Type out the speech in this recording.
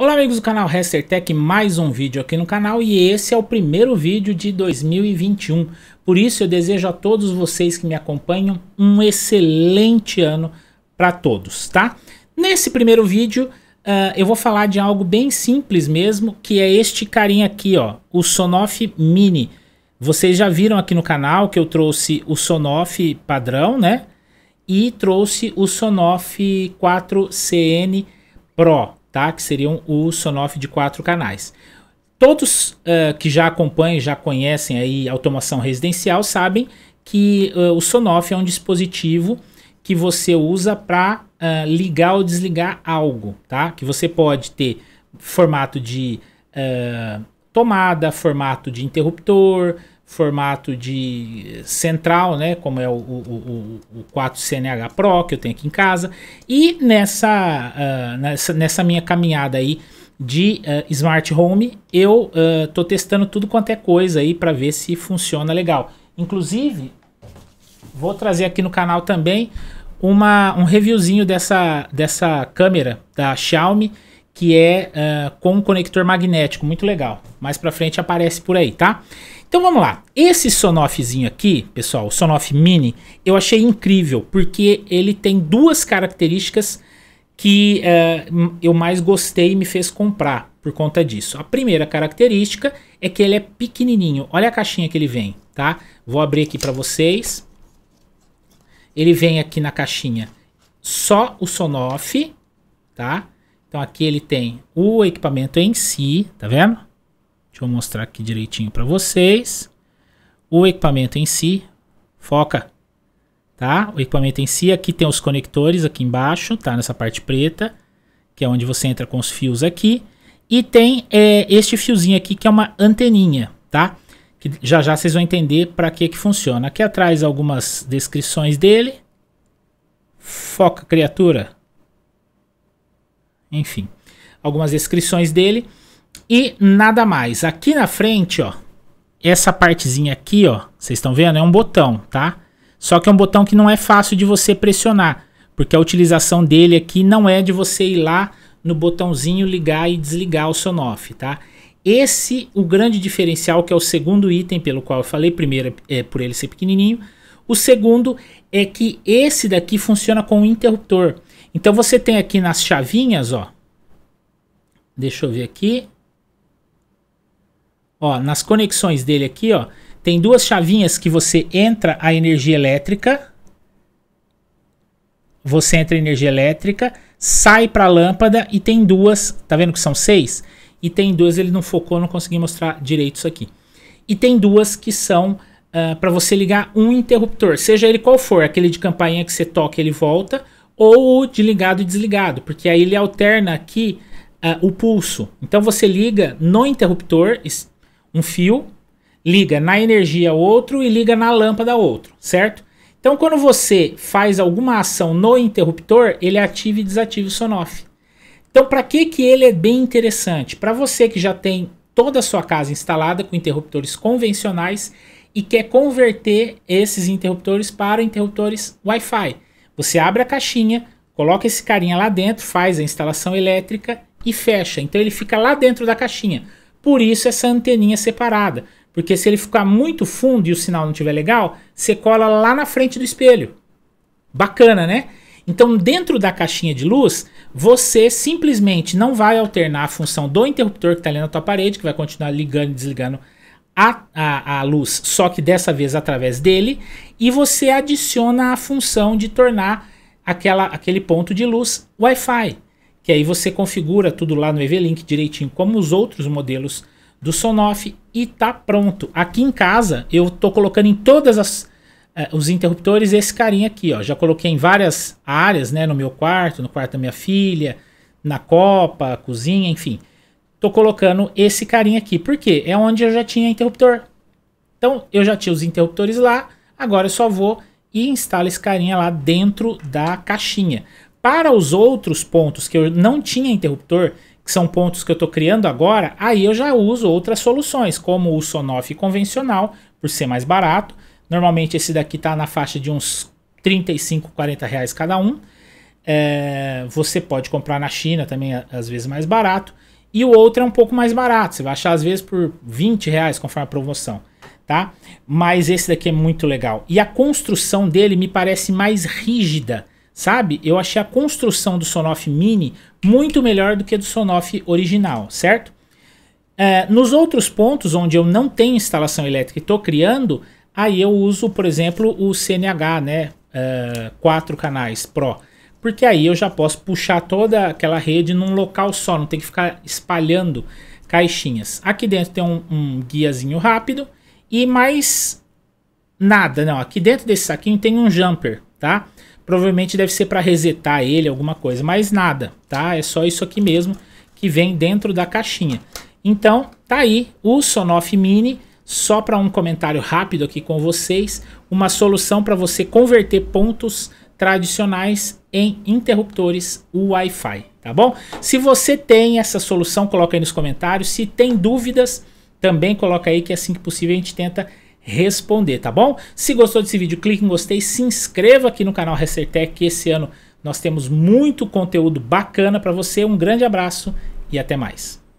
Olá amigos do canal Hester Tech, mais um vídeo aqui no canal e esse é o primeiro vídeo de 2021. Por isso eu desejo a todos vocês que me acompanham um excelente ano para todos, tá? Nesse primeiro vídeo uh, eu vou falar de algo bem simples mesmo, que é este carinha aqui, ó, o Sonoff Mini. Vocês já viram aqui no canal que eu trouxe o Sonoff padrão, né? E trouxe o Sonoff 4CN Pro tá? Que seriam o Sonoff de quatro canais. Todos uh, que já acompanham, já conhecem aí automação residencial, sabem que uh, o Sonoff é um dispositivo que você usa para uh, eh, ligar ou desligar algo, tá? Que você pode ter formato de tomada, formato de interruptor, formato de central, né, como é o, o, o, o 4CNH Pro que eu tenho aqui em casa. E nessa, uh, nessa, nessa, minha caminhada aí de uh, Smart Home, eu uh, tô testando tudo quanto é coisa aí para ver se funciona legal. Inclusive, vou trazer aqui no canal também uma, um reviewzinho dessa, dessa câmera da Xiaomi, que é uh, com um conector magnético, muito legal. Mais para frente aparece por aí, tá? Então vamos lá. Esse Sonoffzinho aqui, pessoal, o Sonoff Mini, eu achei incrível porque ele tem duas características que uh, eu mais gostei e me fez comprar por conta disso. A primeira característica é que ele é pequenininho. Olha a caixinha que ele vem, tá? Vou abrir aqui para vocês. Ele vem aqui na caixinha só o Sonoff, tá? Então aqui ele tem o equipamento em si, tá vendo? Deixa eu mostrar aqui direitinho para vocês. O equipamento em si, foca, tá? O equipamento em si, aqui tem os conectores aqui embaixo, tá? Nessa parte preta, que é onde você entra com os fios aqui. E tem é, este fiozinho aqui, que é uma anteninha, tá? Que já já vocês vão entender para que que funciona. Aqui atrás algumas descrições dele. Foca, criatura. Enfim, algumas descrições dele. E nada mais. Aqui na frente, ó, essa partezinha aqui, ó, vocês estão vendo? É um botão, tá? Só que é um botão que não é fácil de você pressionar, porque a utilização dele aqui não é de você ir lá no botãozinho ligar e desligar o Sonoff, tá? Esse, o grande diferencial, que é o segundo item pelo qual eu falei, primeiro é, é por ele ser pequenininho, o segundo é que esse daqui funciona com um interruptor. Então você tem aqui nas chavinhas, ó, deixa eu ver aqui, Ó, nas conexões dele aqui, ó, tem duas chavinhas que você entra a energia elétrica. Você entra a energia elétrica, sai para a lâmpada e tem duas, tá vendo que são seis? E tem duas, ele não focou, não consegui mostrar direito isso aqui. E tem duas que são uh, ah, para você ligar um interruptor, seja ele qual for, aquele de campainha que você toca ele volta, ou de ligado e desligado, porque aí ele alterna aqui uh, o pulso. Então você liga no interruptor, um fio, liga na energia outro e liga na lâmpada outro, certo? Então, quando você faz alguma ação no interruptor, ele ativa e desativa o sonoff. Então, para que, que ele é bem interessante? Para você que já tem toda a sua casa instalada com interruptores convencionais e quer converter esses interruptores para interruptores Wi-Fi. Você abre a caixinha, coloca esse carinha lá dentro, faz a instalação elétrica e fecha. Então ele fica lá dentro da caixinha. Por isso essa anteninha separada. Porque se ele ficar muito fundo e o sinal não estiver legal, você cola lá na frente do espelho. Bacana, né? Então, dentro da caixinha de luz, você simplesmente não vai alternar a função do interruptor que está ali na tua parede, que vai continuar ligando e desligando a, a, a, luz, só que dessa vez através dele, e você adiciona a função de tornar aquela, aquele ponto de luz Wi-Fi. E aí você configura tudo lá no EVLink direitinho, como os outros modelos do Sonoff e tá pronto. Aqui em casa eu tô colocando em todas as eh, os interruptores esse carinha aqui, ó. Já coloquei em várias áreas, né, no meu quarto, no quarto da minha filha, na copa, cozinha, enfim. Tô colocando esse carinha aqui, porque é onde eu já tinha interruptor. Então eu já tinha os interruptores lá, agora eu só vou e instalo esse carinha lá dentro da caixinha. Para os outros pontos que eu não tinha interruptor, que são pontos que eu estou criando agora, aí eu já uso outras soluções, como o Sonoff convencional, por ser mais barato. Normalmente esse daqui está na faixa de uns 35, 40 reais cada um. É, você pode comprar na China também, às vezes mais barato. E o outro é um pouco mais barato, você vai achar às vezes por 20 reais, conforme a promoção. Tá? Mas esse daqui é muito legal. E a construção dele me parece mais rígida sabe? Eu achei a construção do Sonoff Mini muito melhor do que do Sonoff original, certo? É, nos outros pontos onde eu não tenho instalação elétrica e estou criando, aí eu uso, por exemplo, o CNH, né? É, quatro canais Pro. Porque aí eu já posso puxar toda aquela rede num local só, não tem que ficar espalhando caixinhas. Aqui dentro tem um, um guiazinho rápido e mais nada, não. Aqui dentro desse saquinho tem um jumper, tá? Provavelmente deve ser para resetar ele, alguma coisa, mas nada, tá? É só isso aqui mesmo que vem dentro da caixinha. Então, tá aí o Sonoff Mini, só para um comentário rápido aqui com vocês, uma solução para você converter pontos tradicionais em interruptores Wi-Fi, tá bom? Se você tem essa solução, coloca aí nos comentários. Se tem dúvidas, também coloca aí que assim que possível a gente tenta responder, tá bom? Se gostou desse vídeo, clique em gostei, se inscreva aqui no canal Recertec, que esse ano nós temos muito conteúdo bacana para você. Um grande abraço e até mais.